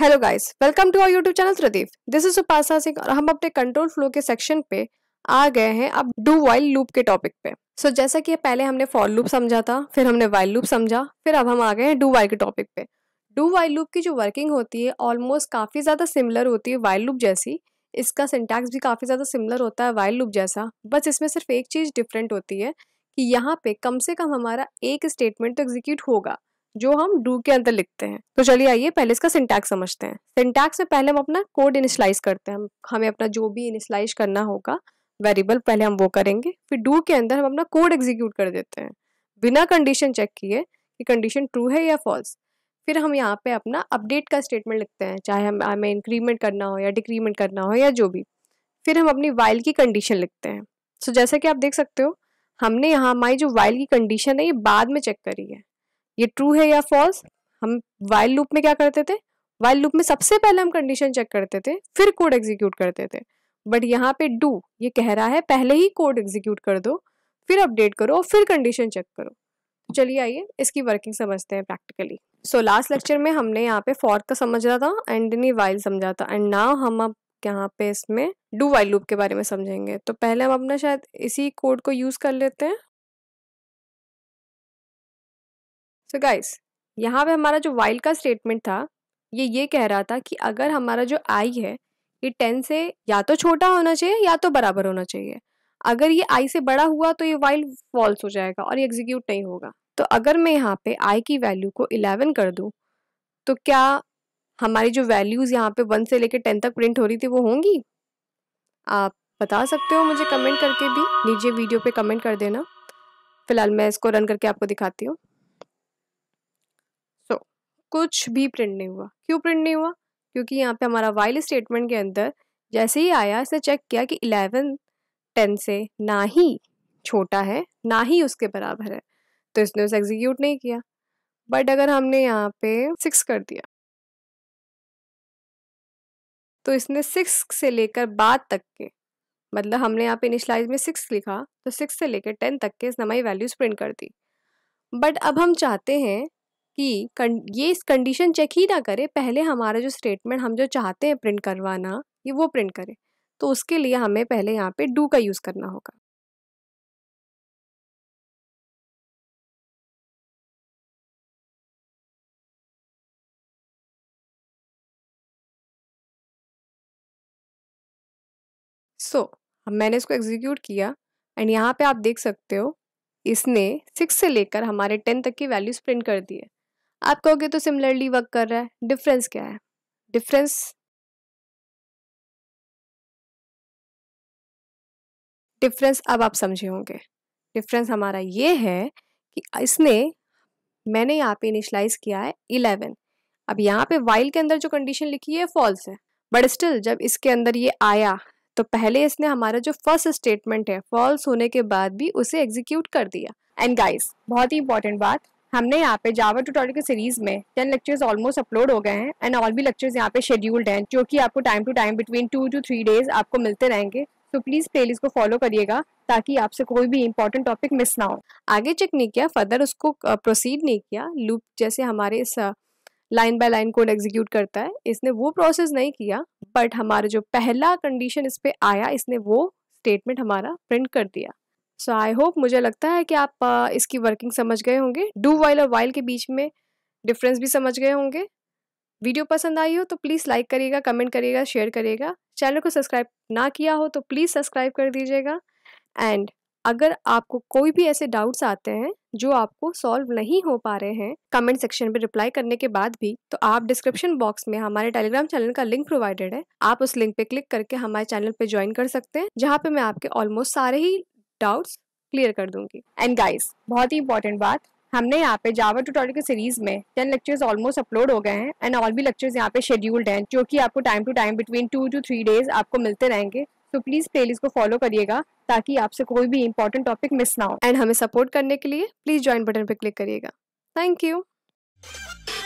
hello guys welcome to our YouTube channel Pradeep this is Upasana Singh और हम अपने कंट्रोल फ्लो के सेक्शन पे आ गए हैं अब डू वाइल लूप के टॉपिक पे सो so, जैसा कि पहले हमने फॉर लूप समझा था फिर हमने वाइल लूप समझा फिर अब हम आ गए हैं डू वाइल के टॉपिक पे डू वाइल लूप की जो वर्किंग होती है ऑलमोस्ट काफ़ी ज़्यादा सिमिलर होती है वाइल लूप जैसी इसका सिंटैक्स भी काफ़ी ज़्यादा सिमिलर होता है वाइल लूप जैसा बस इसमें सिर्फ एक चीज़ डिफरेंट होती है कि यहाँ पे कम से कम हमारा एक स्टेटमेंट तो एग्जीक्यूट होगा जो हम डू के अंदर लिखते हैं तो चलिए आइए पहले इसका सिंटैक्स समझते हैं सिंटैक्स में पहले हम अपना कोड इनिशलाइज करते हैं हमें अपना जो भी इनिशलाइज करना होगा वेरिएबल पहले हम वो करेंगे फिर डू के अंदर हम अपना कोड एग्जीक्यूट कर देते हैं बिना कंडीशन चेक किए कि कंडीशन ट्रू है या फॉल्स फिर हम यहाँ पे अपना अपडेट का स्टेटमेंट लिखते हैं चाहे हम हमें इंक्रीमेंट करना हो या डिक्रीमेंट करना हो या जो भी फिर हम अपनी वाइल की कंडीशन लिखते हैं सो so, जैसा कि आप देख सकते हो हमने यहाँ हमारी जो वाइल की कंडीशन है ये बाद में चेक करी है ये ट्रू है या फॉल्स हम वाइल लूप में क्या करते थे वाइल लूप में सबसे पहले हम कंडीशन चेक करते थे फिर कोड एग्जीक्यूट करते थे बट यहाँ पे डू ये कह रहा है पहले ही कोड एग्जीक्यूट कर दो फिर अपडेट करो और फिर कंडीशन चेक करो तो चलिए आइए इसकी वर्किंग समझते हैं प्रैक्टिकली सो लास्ट लेक्चर में हमने यहाँ पे फॉर्क का समझा था एंड नहीं वाइल समझा था एंड नाउ हम अब यहाँ पे इसमें डू वाइल लूप के बारे में समझेंगे तो पहले हम अपना शायद इसी कोड को यूज़ कर लेते हैं सो गाइस यहाँ पे हमारा जो वाइल का स्टेटमेंट था ये ये कह रहा था कि अगर हमारा जो आई है ये टेन से या तो छोटा होना चाहिए या तो बराबर होना चाहिए अगर ये आई से बड़ा हुआ तो ये वाइल फॉल्स हो जाएगा और ये एग्जीक्यूट नहीं होगा तो अगर मैं यहाँ पे आई की वैल्यू को इलेवन कर दूँ तो क्या हमारी जो वैल्यूज़ यहाँ पे वन से लेकर टेन तक प्रिंट हो रही थी वो होंगी आप बता सकते हो मुझे कमेंट करके भी नीचे वीडियो पे कमेंट कर देना फ़िलहाल मैं इसको रन करके आपको दिखाती हूँ कुछ भी प्रिंट नहीं हुआ क्यों प्रिंट नहीं हुआ क्योंकि यहाँ पे हमारा वाइल स्टेटमेंट के अंदर जैसे ही आया इसने चेक किया कि इलेवन टेन से ना ही छोटा है ना ही उसके बराबर है तो इसने उसे एग्जीक्यूट नहीं किया बट अगर हमने यहाँ पे सिक्स कर दिया तो इसने सिक्स से लेकर बाद तक के मतलब हमने यहाँ पे इनिशलाइज में सिक्स लिखा तो सिक्स से लेकर टेन तक के इसने हमारी वैल्यूज़ प्रिंट कर दी बट अब हम चाहते हैं कि ये इस कंडीशन चेक ही ना करे पहले हमारा जो स्टेटमेंट हम जो चाहते हैं प्रिंट करवाना ये वो प्रिंट करे तो उसके लिए हमें पहले यहाँ पे डू का यूज़ करना होगा सो so, मैंने इसको एग्जीक्यूट किया एंड यहाँ पे आप देख सकते हो इसने सिक्स से लेकर हमारे टेन तक की वैल्यूज प्रिंट कर दी है आप कहोगे तो सिमिलरली वर्क कर रहा है डिफरेंस क्या है डिफरेंस डिफरेंस अब आप समझे होंगे डिफरेंस हमारा ये है कि इसने मैंने यहाँ पे इनिशलाइज किया है इलेवन अब यहाँ पे वाइल के अंदर जो कंडीशन लिखी है फॉल्स है बट स्टिल जब इसके अंदर ये आया तो पहले इसने हमारा जो फर्स्ट स्टेटमेंट है फॉल्स होने के बाद भी उसे एग्जीक्यूट कर दिया एंड गाइस बहुत ही इंपॉर्टेंट बात हमने यहाँ पे जावा ट्यूटोरियल के सीरीज में टेन लेक्चर्स ऑलमोस्ट अपलोड हो गए हैं एंड ऑल भी लेक्चर्स यहाँ पे शेड्यूल्ड हैं जो कि आपको time to time between two to three days आपको मिलते रहेंगे तो प्लीज़ प्ले को फॉलो करिएगा ताकि आपसे कोई भी इंपॉर्टेंट टॉपिक मिस ना हो आगे चेक नहीं किया फर्दर उसको प्रोसीड नहीं किया लूप जैसे हमारे इस line by line code execute करता है इसने वो प्रोसेस नहीं किया बट हमारा जो पहला कंडीशन इस पर आया इसने वो स्टेटमेंट हमारा प्रिंट कर दिया सो आई होप मुझे लगता है कि आप uh, इसकी वर्किंग समझ गए होंगे डू वाइल और वाइल के बीच में डिफरेंस भी समझ गए होंगे वीडियो पसंद आई हो तो प्लीज़ लाइक करिएगा कमेंट करिएगा शेयर करिएगा चैनल को सब्सक्राइब ना किया हो तो प्लीज़ सब्सक्राइब कर दीजिएगा एंड अगर आपको कोई भी ऐसे डाउट्स आते हैं जो आपको सॉल्व नहीं हो पा रहे हैं कमेंट सेक्शन में रिप्लाई करने के बाद भी तो आप डिस्क्रिप्शन बॉक्स में हमारे टेलीग्राम चैनल का लिंक प्रोवाइडेड है आप उस लिंक पे क्लिक करके हमारे चैनल पे ज्वाइन कर सकते हैं जहाँ पे मैं आपके ऑलमोस्ट सारे ही डाउट्स क्लियर कर दूंगी एंड गाइस बहुत ही इंपॉर्टेंट बात हमने यहाँ पे जावा ट्यूटोरियल के सीरीज में टेन लेक्चर्स ऑलमोस्ट अपलोड हो गए हैं एंड ऑल भी लेक्चर्स यहाँ पे शेड्यूल्ड हैं जो कि आपको time to time between two to three days आपको मिलते रहेंगे तो प्लीज़ प्ले को फॉलो करिएगा ताकि आपसे कोई भी इंपॉर्टेंट टॉपिक मिस ना हो एंड हमें सपोर्ट करने के लिए प्लीज़ ज्वाइन बटन पर क्लिक करिएगा थैंक यू